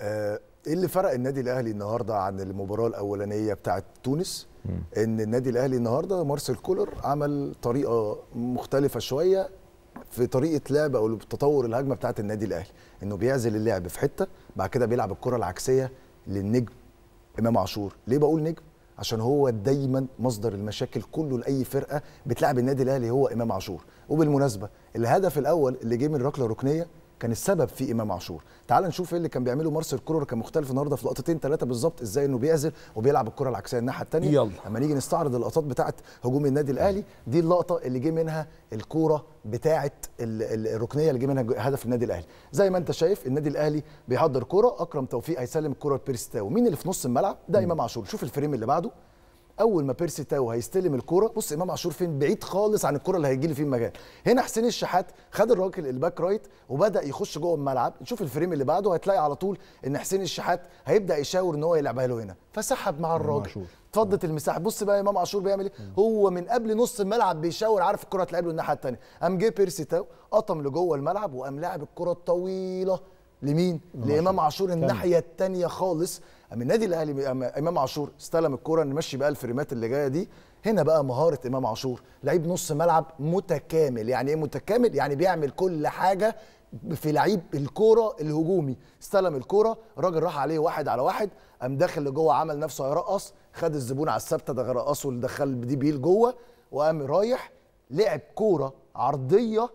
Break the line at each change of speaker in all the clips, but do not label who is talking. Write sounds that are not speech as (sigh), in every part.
آه، ايه اللي فرق النادي الاهلي النهارده عن المباراه الاولانيه بتاعه تونس ان النادي الاهلي النهارده مارسيل كولر عمل طريقه مختلفه شويه في طريقه لعب او تطور الهجمه بتاعه النادي الاهلي انه بيعزل اللعب في حته بعد كده بيلعب الكره العكسيه للنجم امام عاشور ليه بقول نجم عشان هو دايما مصدر المشاكل كله لاي فرقه بتلعب النادي الاهلي هو امام عاشور وبالمناسبه الهدف الاول اللي جه من ركله ركنيه كان السبب في امام عاشور تعال نشوف ايه اللي كان بيعمله مارسيل كولر كان مختلف النهارده في لقطتين ثلاثه بالظبط ازاي انه بيعزل وبيلعب الكره العكسيه الناحيه الثانيه يلا لما نيجي نستعرض اللقطات بتاعه هجوم النادي الاهلي دي اللقطه اللي جه منها الكوره بتاعه الركنيه اللي جه منها هدف النادي الاهلي زي ما انت شايف النادي الاهلي بيحضر كوره اكرم توفيق هيسلم الكوره لبيرستاو مين اللي في نص الملعب ده امام عاشور شوف الفريم اللي بعده اول ما بيرسي تاو هيستلم الكوره بص امام عاشور فين بعيد خالص عن الكوره اللي هيجي لي في المجال هنا حسين الشحات خد الراجل الباك رايت وبدا يخش جوه الملعب نشوف الفريم اللي بعده هتلاقي على طول ان حسين الشحات هيبدا يشاور ان هو يلعبها له هنا فسحب مع الراجل اتفضت المساحه بص بقى امام عاشور بيعمل ايه إمم. هو من قبل نص الملعب بيشاور عارف الكره هتلعب له الناحيه الثانيه قام جه بيرسي تاو قطم لجوه الملعب وقام لاعب الكره الطويله لمين؟ لامام عاشور الناحيه الثانيه خالص اما النادي الاهلي امام عاشور استلم الكره نمشي بقى الفريمات اللي جايه دي هنا بقى مهاره امام عاشور لعيب نص ملعب متكامل يعني ايه متكامل يعني بيعمل كل حاجه في لعيب الكوره الهجومي استلم الكوره راجل راح عليه واحد على واحد قام داخل لجوه عمل نفسه هيرقص خد الزبون على الثابته ده رقصه اللي دخل دي بيه لجوه وقام رايح لعب كوره عرضيه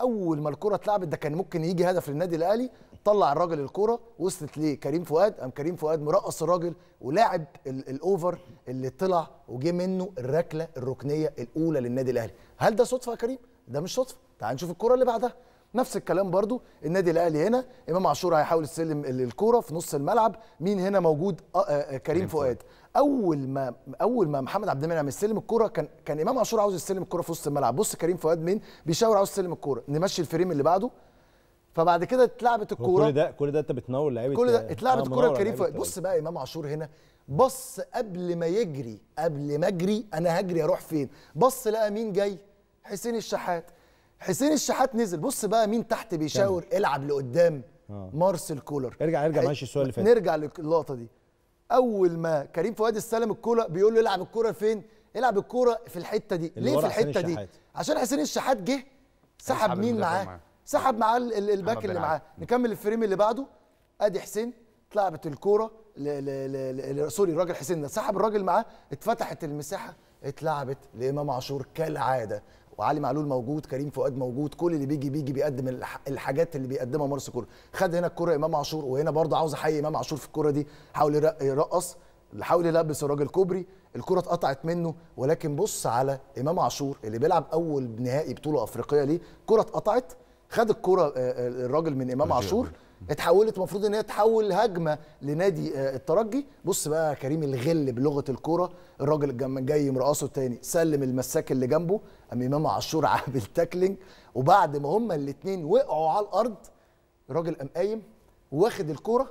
اول ما الكره اتلعبت ده كان ممكن يجي هدف للنادي الاهلي طلع الراجل الكره وصلت لكريم فؤاد قام كريم فؤاد مرقص الراجل ولاعب الاوفر اللي طلع وجي منه الركله الركنيه الاولى للنادي الاهلي هل ده صدفه يا كريم ده مش صدفه تعال نشوف الكره اللي بعدها نفس الكلام برضو النادي الاهلي هنا امام عاشور هيحاول يستلم الكوره في نص الملعب مين هنا موجود آآ آه، آآ آه، آه، كريم فؤاد اول ما اول ما محمد عبد المنعم يستلم الكوره كان كان امام عاشور عاوز يستلم الكوره في نص الملعب بص كريم فؤاد مين بيشاور عاوز يستلم الكوره نمشي الفريم اللي بعده فبعد كده اتلعبت الكوره كل ده كل ده انت بتنور لعيبه كل ده اتلعبت الكوره لكريم فؤاد بص بقى امام عاشور هنا بص قبل ما يجري قبل ما اجري انا هجري اروح فين بص لقى مين جاي حسين الشحات حسين الشحات نزل بص بقى مين تحت بيشاور كم. العب لقدام آه. مارسيل كولر ارجع ارجع ماشي السؤال اللي فات نرجع للقطه دي اول ما كريم فؤاد استلم الكوره بيقول له العب الكوره فين العب الكوره في الحته دي ليه في الحته دي عشان حسين الشحات جه سحب مين معاه سحب معاه الباك اللي معاه نكمل الفريم اللي بعده ادي حسين اتلعبت الكوره سوري الراجل حسين سحب الراجل معاه اتفتحت المساحه اتلعبت لامام عاشور كالعاده وعلي معلول موجود كريم فؤاد موجود كل اللي بيجي بيجي بيقدم الحاجات اللي بيقدمها مارس كوره خد هنا الكره امام عاشور وهنا برضه عاوز احيي امام عاشور في الكره دي حاول يرقص حاول يلبس الراجل كوبري الكره اتقطعت منه ولكن بص على امام عاشور اللي بيلعب اول نهائي بطوله افريقيه ليه كره اتقطعت خد الكره الراجل من امام عاشور اتحولت المفروض ان هي تحول هجمه لنادي آه، الترجي بص بقى كريم الغل بلغه الكوره الراجل جاي مرقصه تاني سلم المساك اللي جنبه قام امام عاشور (laughs) عامل تاكلينج وبعد ما هما الاثنين وقعوا على الارض الراجل قام قايم واخد الكوره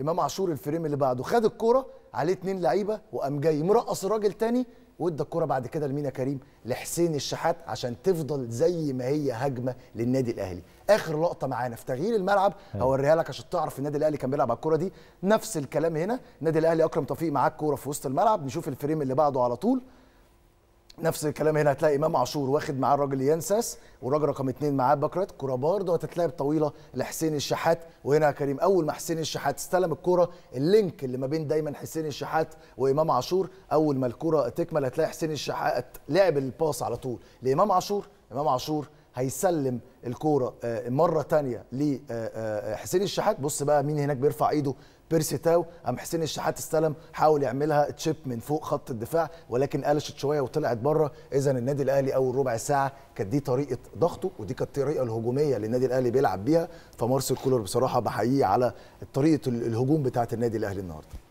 امام عاشور الفريم اللي بعده خد الكوره عليه اثنين لعيبه وقام جاي مرقص الراجل تاني وادى الكرة بعد كده لمينا كريم لحسين الشحات عشان تفضل زي ما هي هجمه للنادي الاهلي اخر لقطه معانا في تغيير الملعب أيوة. هوريها لك عشان تعرف النادي الاهلي كان بيلعب على الكوره دي نفس الكلام هنا النادي الاهلي اكرم توفيق معاه الكوره في وسط الملعب نشوف الفريم اللي بعده على طول نفس الكلام هنا هتلاقي امام عاشور واخد معاه الراجل ينسس والراجل رقم اثنين معاه بكرت كرة برضه هتتلعب طويله لحسين الشحات وهنا يا كريم اول ما حسين الشحات استلم الكرة اللينك اللي ما بين دايما حسين الشحات وامام عاشور اول ما الكرة تكمل هتلاقي حسين الشحات لعب الباص على طول لامام عاشور امام عاشور هيسلم الكوره آه، مره تانية لحسين آه، آه، الشحات بص بقى مين هناك بيرفع ايده بيرسي تاو قام حسين الشحات استلم حاول يعملها تشيب من فوق خط الدفاع ولكن قلشت شويه وطلعت بره اذا النادي الاهلي اول ربع ساعه كانت دي طريقه ضغطه ودي كانت الطريقه الهجوميه اللي النادي الاهلي بيلعب بيها فمارسيل كولر بصراحه بحييه على طريقه الهجوم بتاعه النادي الاهلي النهارده